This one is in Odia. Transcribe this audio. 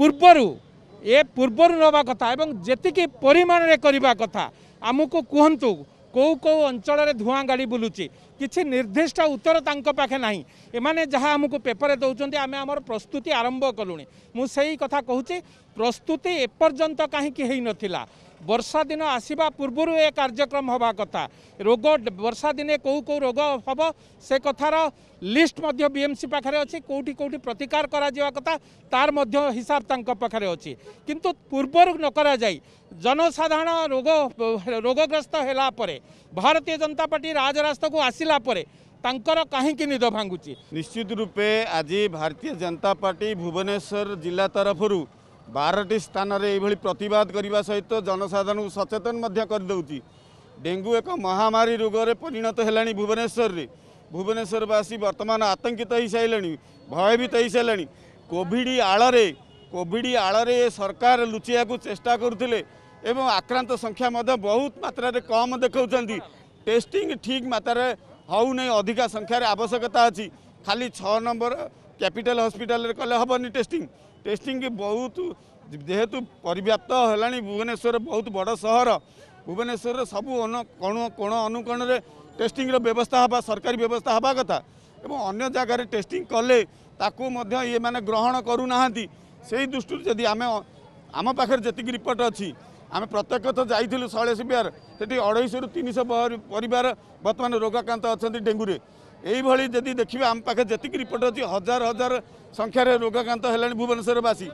ପୂର୍ବରୁ ଏ ପୂର୍ବରୁ ନେବା କଥା ଏବଂ ଯେତିକି ପରିମାଣରେ କରିବା କଥା ଆମକୁ କୁହନ୍ତୁ କେଉଁ କେଉଁ ଅଞ୍ଚଳରେ ଧୂଆଁ ଗାଡ଼ି ବୁଲୁଛି କିଛି ନିର୍ଦ୍ଦିଷ୍ଟ ଉତ୍ତର ତାଙ୍କ ପାଖେ ନାହିଁ ଏମାନେ ଯାହା ଆମକୁ ପେପରରେ ଦେଉଛନ୍ତି ଆମେ ଆମର ପ୍ରସ୍ତୁତି ଆରମ୍ଭ କଲୁଣି ମୁଁ ସେଇ କଥା କହୁଛି ପ୍ରସ୍ତୁତି ଏପର୍ଯ୍ୟନ୍ତ କାହିଁକି ହେଇନଥିଲା বর্ষা দিন আসবা ପୂର୍ବରୁ এ কার্যক্রম হওয়া কথা রোগ বর্ষা দিনে কেউ কেউ রোগ হব সে কথার লিষ্ট বিএমসি পাখে অোটি কেউটি প্রতিকার করা যাওয়া কথা তার মধ্য হিসাব তাঙ্ক পাখে অন্তু কিন্তু পূর্বর নকরা যাই জনসাধারণ রোগ রোগগ্রস্ত হেলা পরে ভারতীয় জনতা পার্টি রাজরাস্তাকু আসিলা পরে তাঙ্কর কাহিকি নিদ ভাঙ্গুচি নিশ্চিত রূপে আজ ভারতীয় জনতা পার্টি ভুবনেশ্বর জেলা তরফর ବାରଟି ସ୍ଥାନରେ ଏଭଳି ପ୍ରତିବାଦ କରିବା ସହିତ ଜନସାଧାରଣଙ୍କୁ ସଚେତନ ମଧ୍ୟ କରିଦେଉଛି ଡେଙ୍ଗୁ ଏକ ମହାମାରୀ ରୋଗରେ ପରିଣତ ହେଲାଣି ଭୁବନେଶ୍ୱରରେ ଭୁବନେଶ୍ୱରବାସୀ ବର୍ତ୍ତମାନ ଆତଙ୍କିତ ହୋଇସାରିଲେଣି ଭୟଭୀତ ହୋଇସାରିଲେଣି କୋଭିଡ଼ ଆଳରେ କୋଭିଡ଼ ଆଳରେ ଏ ସରକାର ଲୁଚିବାକୁ ଚେଷ୍ଟା କରୁଥିଲେ ଏବଂ ଆକ୍ରାନ୍ତ ସଂଖ୍ୟା ମଧ୍ୟ ବହୁତ ମାତ୍ରାରେ କମ୍ ଦେଖାଉଛନ୍ତି ଟେଷ୍ଟିଂ ଠିକ୍ ମାତ୍ରାରେ ହେଉନାହିଁ ଅଧିକା ସଂଖ୍ୟାରେ ଆବଶ୍ୟକତା ଅଛି ଖାଲି ଛଅ ନମ୍ବର କ୍ୟାପିଟାଲ ହସ୍ପିଟାଲରେ କଲେ ହେବନି ଟେଷ୍ଟିଂ ଟେଷ୍ଟିଂ ବହୁତ ଯେହେତୁ ପରିବ୍ୟାପ୍ତ ହେଲାଣି ଭୁବନେଶ୍ୱର ବହୁତ ବଡ଼ ସହର ଭୁବନେଶ୍ୱରରେ ସବୁ କୋଣ କୋଣ ଅନୁକୋଣରେ ଟେଷ୍ଟିଂର ବ୍ୟବସ୍ଥା ହେବା ସରକାରୀ ବ୍ୟବସ୍ଥା ହେବା କଥା ଏବଂ ଅନ୍ୟ ଜାଗାରେ ଟେଷ୍ଟିଂ କଲେ ତାକୁ ମଧ୍ୟ ଇଏମାନେ ଗ୍ରହଣ କରୁନାହାନ୍ତି ସେଇ ଦୃଷ୍ଟିରୁ ଯଦି ଆମେ ଆମ ପାଖରେ ଯେତିକି ରିପୋର୍ଟ ଅଛି ଆମେ ପ୍ରତ୍ୟକ୍ଷ ଥର ଯାଇଥିଲୁ ଶୈଳେଶ ବିହାର ସେଠି ଅଢ଼େଇଶରୁ ତିନିଶହ ପରିବାର ବର୍ତ୍ତମାନ ରୋଗାକ୍ରାନ୍ତ ଅଛନ୍ତି ଡେଙ୍ଗୁରେ এইভাবে যদি দেখবে আম যেত রিপোর্ট অ হাজার হাজার সংখ্যার রোগাক্রান্ত হলে ভুবনেশ্বরবাসী